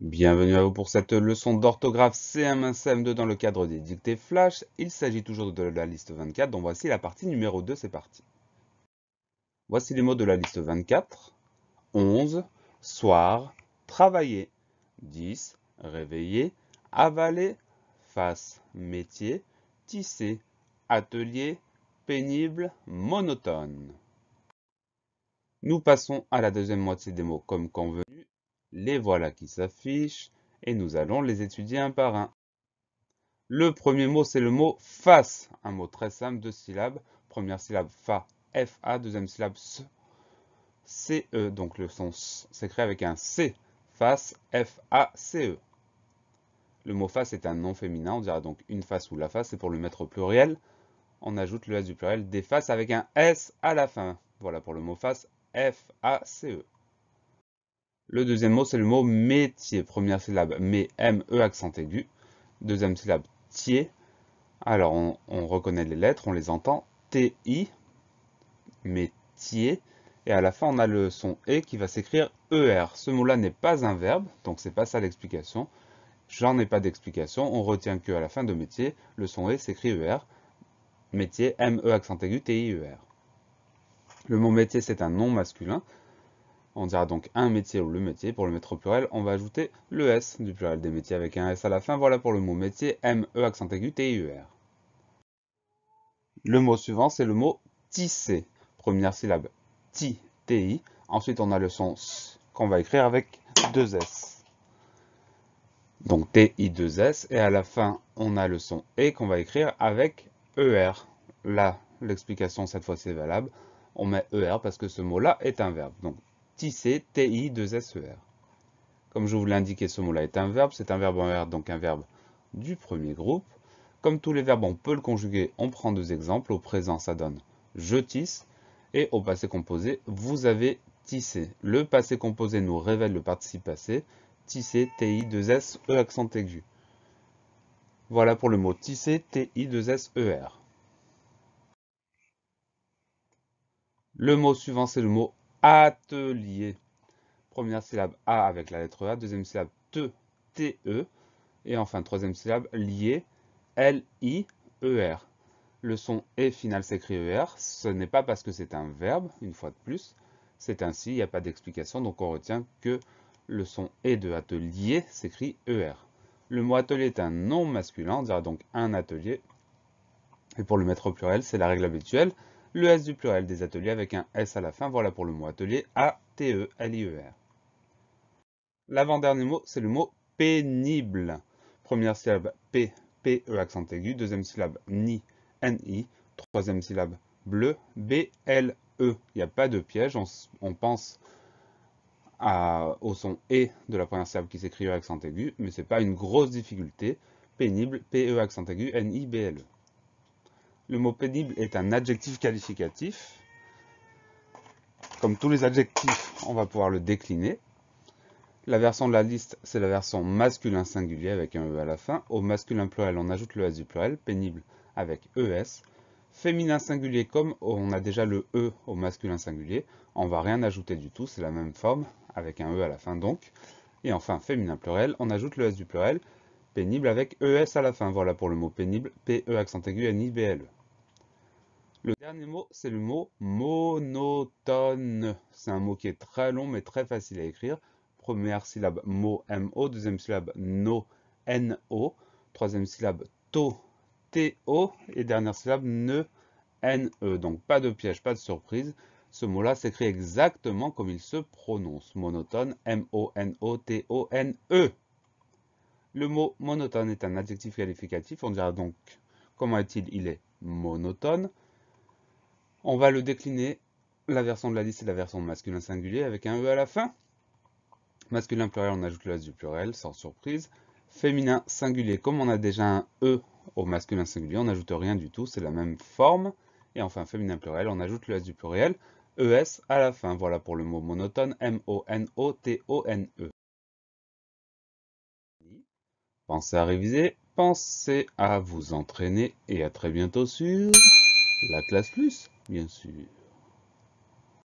Bienvenue à vous pour cette leçon d'orthographe CM1-CM2 dans le cadre des dictées flash. Il s'agit toujours de la liste 24, dont voici la partie numéro 2, c'est parti. Voici les mots de la liste 24. 11, soir, travailler. 10, réveiller, avaler, face, métier, tisser, atelier, pénible, monotone. Nous passons à la deuxième moitié des mots comme convenu les voilà qui s'affichent et nous allons les étudier un par un. Le premier mot, c'est le mot face, un mot très simple, deux syllabes. Première syllabe fa, fa, deuxième syllabe s, ce, donc le son s'écrit avec un c, face, f-a-c-e. Le mot face est un nom féminin, on dira donc une face ou la face, et pour le mettre au pluriel, on ajoute le s du pluriel des faces avec un s à la fin. Voilà pour le mot face, f-a-c-e. Le deuxième mot, c'est le mot métier. Première syllabe, mais M-E accent aigu. Deuxième syllabe, tier. Alors, on, reconnaît les lettres, on les entend. T-I, métier. Et à la fin, on a le son E qui va s'écrire ER. Ce mot-là n'est pas un verbe, donc c'est pas ça l'explication. J'en ai pas d'explication, on retient que à la fin de métier, le son E s'écrit ER. Métier, M-E accent aigu, T-I-E-R. Le mot métier, c'est un nom masculin. On dira donc un métier ou le métier. Pour le mettre au pluriel, on va ajouter le S du pluriel des métiers avec un S à la fin. Voilà pour le mot métier, M-E, accent aigu, T-I-E-R. Le mot suivant, c'est le mot tisser. Première syllabe, ti, T-I. Ensuite, on a le son S qu'on va écrire avec deux S. Donc T-I-2-S. Et à la fin, on a le son E qu'on va écrire avec E, R. Là, l'explication cette fois c'est valable. On met E, R parce que ce mot-là est un verbe. Donc tisser, T-I-2-S-E-R. Comme je vous l'ai indiqué, ce mot-là est un verbe, c'est un verbe en R, donc un verbe du premier groupe. Comme tous les verbes, on peut le conjuguer, on prend deux exemples. Au présent, ça donne « je tisse » et au passé composé, « vous avez tissé ». Le passé composé nous révèle le participe passé, tisser, T-I-2-S, E accent aigu. Voilà pour le mot tisser, e T-I-2-S-E-R. Le mot suivant, c'est le mot Atelier. Première syllabe A avec la lettre A, deuxième syllabe TE, T-E, et enfin troisième syllabe lié, L-I-E-R. Le son E final s'écrit e, R. ce n'est pas parce que c'est un verbe, une fois de plus, c'est ainsi, il n'y a pas d'explication, donc on retient que le son E de atelier s'écrit ER. Le mot atelier est un nom masculin, on dira donc un atelier, et pour le mettre au pluriel, c'est la règle habituelle, le S du pluriel des ateliers avec un S à la fin, voilà pour le mot atelier, A-T-E-L-I-E-R. L'avant-dernier mot, c'est le mot pénible. Première syllabe P, P-E accent aigu, deuxième syllabe NI, N-I, troisième syllabe bleu, B-L-E. Il n'y a pas de piège, on, pense au son E de la première syllabe qui s'écrit E accent aigu, mais ce n'est pas une grosse difficulté. Pénible, P-E accent aigu, N-I-B-L-E le mot pénible est un adjectif qualificatif. Comme tous les adjectifs, on va pouvoir le décliner. La version de la liste, c'est la version masculin singulier avec un E à la fin. Au masculin pluriel, on ajoute le S du pluriel, pénible avec ES. Féminin singulier, comme on a déjà le E au masculin singulier, on ne va rien ajouter du tout, c'est la même forme, avec un E à la fin donc. Et enfin, féminin pluriel, on ajoute le S du pluriel, Pénible avec ES à la fin, voilà pour le mot pénible, P-E, accent aigu, N-I-B-L. Le dernier mot, c'est le mot monotone. C'est un mot qui est très long mais très facile à écrire. Première syllabe MO, M-O, deuxième syllabe no, N-O, troisième syllabe to, T-O, et dernière syllabe ne, N-E. Donc pas de piège, pas de surprise. Ce mot-là s'écrit exactement comme il se prononce. Monotone, M-O-N-O-T-O-N-E. Le mot monotone est un adjectif qualificatif. On dira donc comment est-il Il est monotone. On va le décliner. La version de la liste est la version masculin singulier avec un E à la fin. Masculin pluriel, on ajoute le S du pluriel, sans surprise. Féminin singulier, comme on a déjà un E au masculin singulier, on n'ajoute rien du tout, c'est la même forme. Et enfin, féminin pluriel, on ajoute le S du pluriel, ES à la fin. Voilà pour le mot monotone, M-O-N-O-T-O-N-E. Pensez à réviser, pensez à vous entraîner et à très bientôt sur la classe plus, bien sûr.